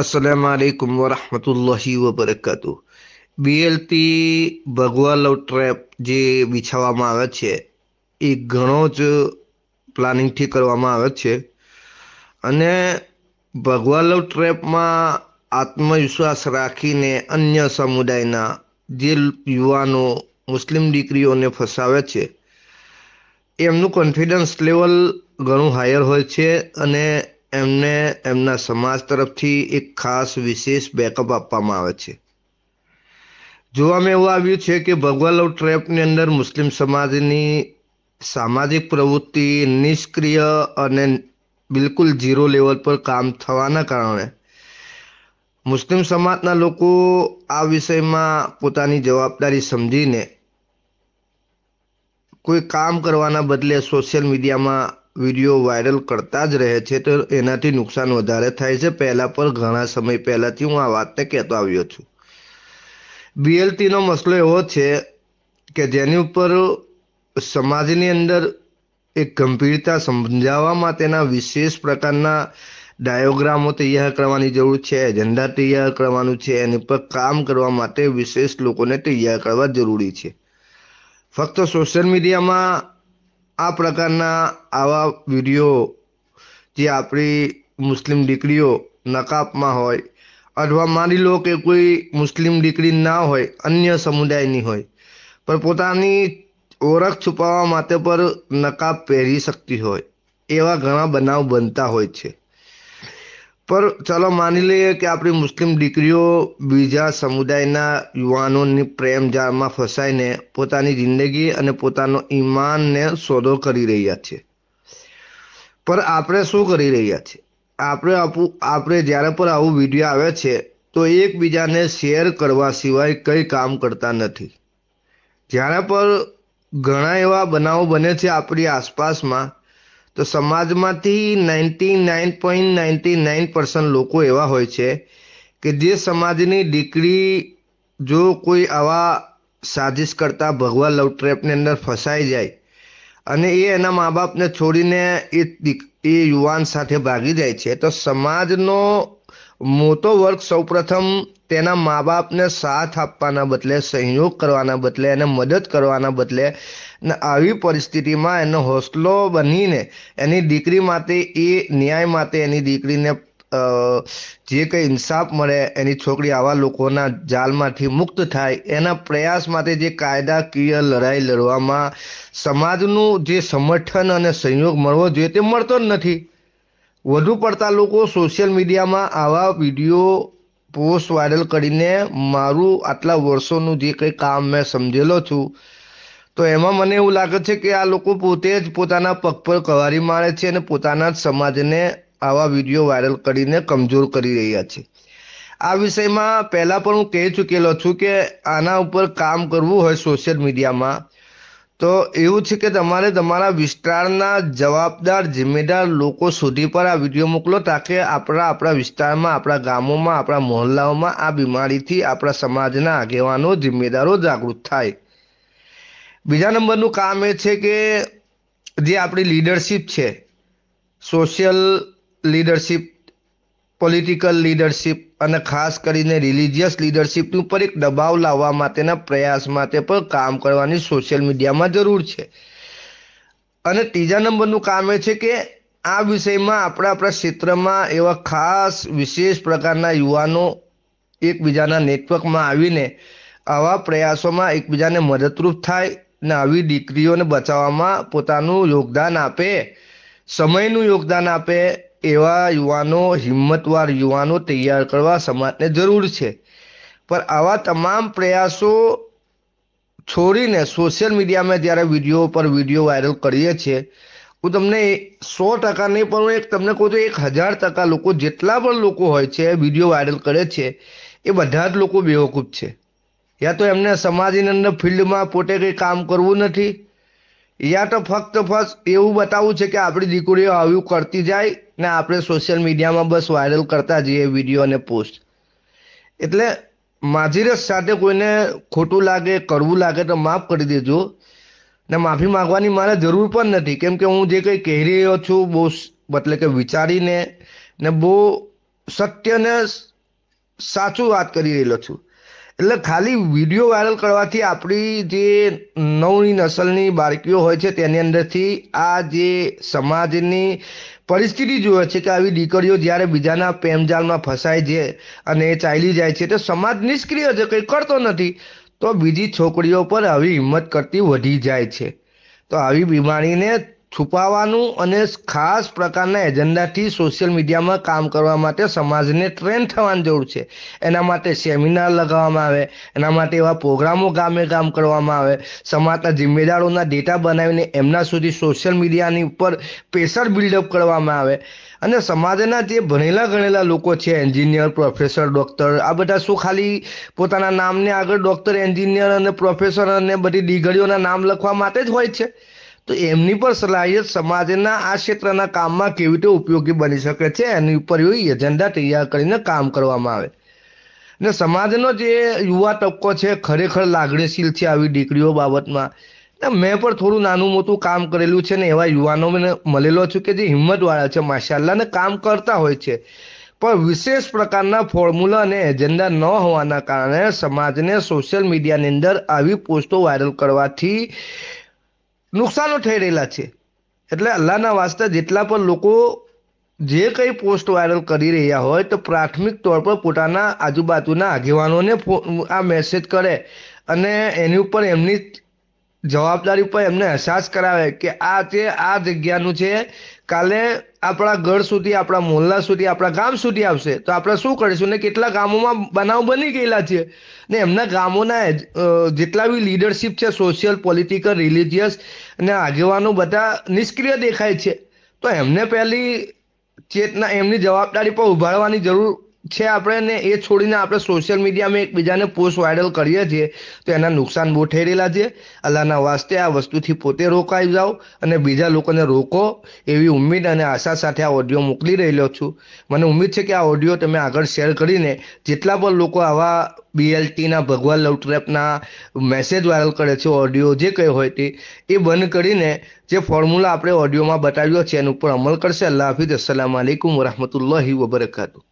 અસલામ આલેકુમ વરહમતુલ્લાહી વબરકાતુ બીએલટી ભગવા લવ ટ્રેપ જે બિછાવવામાં આવે છે એ ઘણો જ પ્લાનિંગથી કરવામાં આવે છે અને ભગવા લવ ટ્રેપમાં આત્મવિશ્વાસ રાખીને અન્ય સમુદાયના જે યુવાનો મુસ્લિમ દીકરીઓને ફસાવે છે એમનું કોન્ફિડન્સ લેવલ ઘણું હાયર હોય છે અને એમને એમના સમાજ તરફથી એક ખાસ વિશેષ બેકઅપ આપવામાં આવે છે જોવામાં એવું આવ્યું છે કે ભગવા ટ્રેપની અંદર મુસ્લિમ સમાજની સામાજિક પ્રવૃત્તિ નિષ્ક્રિય અને બિલકુલ ઝીરો લેવલ પર કામ થવાના કારણે મુસ્લિમ સમાજના લોકો આ વિષયમાં પોતાની જવાબદારી સમજીને કોઈ કામ કરવાના બદલે સોશિયલ મીડિયામાં વિડીયો વાયરલ કરતા જ રહે છે તો એનાથી નુકસાન વધારે થાય છે પહેલાં પણ ઘણા સમય પહેલાંથી હું આ વાતને કહેતો આવ્યો છું બીએલટીનો મસલો એવો છે કે જેની ઉપર સમાજની અંદર એક ગંભીરતા સમજાવવામાં તેના વિશેષ પ્રકારના ડાયોગ્રામો તૈયાર કરવાની જરૂર છે એજન્ડા તૈયાર કરવાનું છે એની પર કામ કરવા માટે વિશેષ લોકોને તૈયાર કરવા જરૂરી છે ફક્ત સોશિયલ મીડિયામાં આ પ્રકારના આવા વિડીયો જે આપણી મુસ્લિમ દીકરીઓ નકાબમાં હોય અથવા માની લો કે કોઈ મુસ્લિમ દીકરી ના હોય અન્ય સમુદાયની હોય પણ પોતાની ઓળખ છુપાવવા માટે પર નકાબ પહેરી શકતી હોય એવા ઘણા બનાવ બનતા હોય છે પણ ચાલો માની લઈએ કે આપણી મુસ્લિમ દીકરીઓ બીજા સમુદાયના યુવાનોની પ્રેમ જાળમાં ફસાઈને પોતાની જિંદગી અને પોતાનો ઈમાનને સોદો કરી રહ્યા છે પણ આપણે શું કરી રહ્યા છીએ આપણે આપું આપણે જ્યારે પણ આવું વિડીયો આવે છે તો એકબીજાને શેર કરવા સિવાય કંઈ કામ કરતા નથી જ્યારે પર ઘણા એવા બનાવો બને છે આપણી આસપાસમાં તો સમાજમાંથી ninety nine point ninety nine percent લોકો એવા હોય છે કે જે સમાજની દીકરી જો કોઈ આવા સાજિશ કરતા ભગવા લવ ટ્રેપની અંદર ફસાઈ જાય અને એ એના મા બાપને છોડીને એ એ યુવાન સાથે ભાગી જાય છે તો સમાજનો મોટો વર્ગ સૌપ્રથમ તેના મા બાપને સાથ આપવાના બદલે સહયોગ કરવાના બદલે એને મદદ કરવાના બદલે ને આવી પરિસ્થિતિમાં એનો હોસલો બનીને એની દીકરી માટે એ ન્યાય માટે એની દીકરીને જે કંઈ ઇન્સાફ મળે એની છોકરી આવા લોકોના જાલમાંથી મુક્ત થાય એના પ્રયાસ માટે જે કાયદાકીય લડાઈ લડવામાં સમાજનું જે સમર્થન અને સંયોગ મળવો જોઈએ તે મળતો જ નથી વધુ પડતા લોકો સોશિયલ મીડિયામાં આવા વિડીયો પોસ્ટ વાયરલ કરીને મારું આટલા વર્ષોનું જે કંઈ કામ મેં સમજેલો છું તો એમાં મને એવું લાગે છે કે આ લોકો પોતે જ પોતાના પગ પર કવારી મારે છે અને પોતાના જ સમાજને આવા વિડીયો વાયરલ કરીને કમજોર કરી રહ્યા છે આ વિષયમાં પહેલાં પણ હું કહી ચૂકેલો છું કે આના ઉપર કામ કરવું હોય સોશિયલ મીડિયામાં તો એવું છે કે તમારે તમારા વિસ્તારના જવાબદાર જિમ્મેદાર લોકો સુધી પર આ વિડીયો મોકલો તાકે આપણા આપણા વિસ્તારમાં આપણા ગામોમાં આપણા મહોલ્લાઓમાં આ બીમારીથી આપણા સમાજના આગેવાનો જિમ્મેદારો જાગૃત થાય બીજા નંબરનું કામ એ છે કે જે આપણી લીડરશીપ છે સોશિયલ લીડરશીપ પોલિટિકલ લીડરશીપ અને ખાસ કરીને રિલિજિયસ લીડરશિપનું પર એક દબાવ લાવવા માટેના પ્રયાસ માટે પણ કામ કરવાની સોશિયલ મીડિયામાં જરૂર છે અને ત્રીજા નંબરનું કામ એ છે કે આ વિષયમાં આપણા આપણા ક્ષેત્રમાં એવા ખાસ વિશેષ પ્રકારના યુવાનો એકબીજાના નેટવર્કમાં આવીને આવા પ્રયાસોમાં એકબીજાને મદદરૂપ થાય ને આવી દીકરીઓને બચાવવામાં પોતાનું યોગદાન આપે સમયનું યોગદાન આપે એવા યુવાનો હિંમતવાર યુવાનો તૈયાર કરવા સમાજને જરૂર છે પણ આવા તમામ પ્રયાસો છોડીને સોશિયલ મીડિયામાં જ્યારે વિડીયો પર વિડીયો વાયરલ કરીએ છીએ હું તમને સો ટકા નહીં પણ એક તમને કહું તો એક હજાર ટકા લોકો જેટલા પણ લોકો હોય છે વિડીયો વાયરલ કરે છે એ બધા જ લોકો બેવકૂફ છે યા તો એમને સમાજની અંદર ફિલ્ડમાં પોતે કંઈ કામ કરવું નથી યા તો ફક્ત ફક્ત એવું બતાવવું છે કે આપણી દીકરીઓ આવ્યું કરતી જાય ને આપણે સોશિયલ મીડિયામાં બસ વાયરલ કરતા જઈએ વિડીયો અને પોસ્ટ એટલે માજીરસ સાથે કોઈને ખોટું લાગે કરવું લાગે તો માફ કરી દેજો ને માફી માંગવાની મારે જરૂર પણ નથી કેમ કે હું જે કંઈ કહી રહ્યો છું બહુ એટલે કે વિચારીને ને બહુ સત્યને સાચું વાત કરી રહેલો છું એટલે ખાલી વિડીયો વાયરલ કરવાથી આપણી જે નવની નસલની બાળકીઓ હોય છે તેની અંદરથી આ જે સમાજની પરિસ્થિતિ જોવે છે કે આવી દીકરીઓ જ્યારે બીજાના પ્રેમજાલમાં ફસાય છે અને ચાલી જાય છે તો સમાજ નિષ્ક્રિય છે કંઈ કરતો નથી તો બીજી છોકરીઓ પર આવી હિંમત કરતી વધી જાય છે તો આવી બીમારીને છુપાવવાનું અને ખાસ પ્રકારના એજન્ડાથી સોશિયલ મીડિયામાં કામ કરવા માટે સમાજને ટ્રેન થવાની જરૂર છે એના માટે સેમિનાર લગાવવામાં આવે એના માટે એવા પ્રોગ્રામો ગામે ગામ કરવામાં આવે સમાજના જિમ્મેદારોના ડેટા બનાવીને એમના સુધી સોશિયલ મીડિયાની ઉપર પ્રેશર બિલ્ડઅપ કરવામાં આવે અને સમાજના જે ભણેલા ગણેલા લોકો છે એન્જિનિયર પ્રોફેસર ડૉક્ટર આ બધા શું ખાલી પોતાના નામને આગળ ડૉક્ટર એન્જિનિયર અને પ્રોફેસર અને બધી ડિગ્રીઓના નામ લખવા માટે જ હોય છે તો એમની પણ સલાહિયત સમાજના આ ક્ષેત્રના કામમાં કેવી રીતે ઉપયોગી બની શકે છે એની ઉપર એવી એજન્ડા તૈયાર કરીને કામ કરવામાં આવે ને સમાજનો જે યુવા તબક્કો છે ખરેખર લાગણીશીલ છે આવી દીકરીઓ બાબતમાં મેં પણ થોડું નાનું મોટું કામ કરેલું છે ને એવા યુવાનો મને મળેલો છું કે જે હિંમતવાળા છે માશાલ્લા ને કામ કરતા હોય છે પણ વિશેષ પ્રકારના ફોર્મ્યુલા અને એજન્ડા ન હોવાના કારણે સમાજને સોશિયલ મીડિયાની અંદર આવી પોસ્ટો વાયરલ કરવાથી નુકસાનો થઈ રહેલા છે એટલે અલ્લાહના વાસ્તે જેટલા પણ લોકો જે કંઈ પોસ્ટ વાયરલ કરી રહ્યા હોય તો પ્રાથમિક તौर પર પોતાના આજુબાજુના આગેવાનોને આ મેસેજ કરે અને એની ઉપર એમની જવાબદારી ઉપર એમને અહેસાસ કરાવે કે આ તે આ જગ્યાનું છે કાલે આપણા ઘર સુધી આપણા મોહલ્લા સુધી આપણા ગામ સુધી આવશે તો આપણે શું કરીશું ને કેટલા ગામોમાં બનાવ બની ગયેલા છે ને એમના ગામોના જેટલા બી લીડરશીપ છે સોશિયલ પોલિટિકલ રિલિજિયસ અને આગેવાનો બધા નિષ્ક્રિય દેખાય છે તો એમને પહેલી ચેતના એમની જવાબદારી પર ઉભારવાની જરૂર છે આપણે ને એ છોડીને આપણે સોશિયલ મીડિયામાં એકબીજાને પોસ્ટ વાયરલ કરીએ છીએ તો એના નુકસાન બહુ થઈ રહેલા છે અલ્લાહના વાસ્તે આ વસ્તુથી પોતે રોકાઈ જાઓ અને બીજા લોકોને રોકો એવી ઉમ્મીદ અને આશા સાથે આ ઓડિયો મોકલી રહેલો છું મને ઉમ્મીદ છે કે આ ઓડિયો તમે આગળ શેર કરીને જેટલા પણ લોકો આવા બીએલટીના ભગવાન લવ ટ્રેપના મેસેજ વાયરલ કરે છે ઓડિયો જે કંઈ હોય તે એ બંધ કરીને જે ફોર્મ્યુલા આપણે ઓડિયોમાં બતાવ્યો છે એના ઉપર અમલ કરશે અલ્લાહ હાફિઝ અસલામ આલિકુમ વરહમતુલ્લાહી વબરકાતું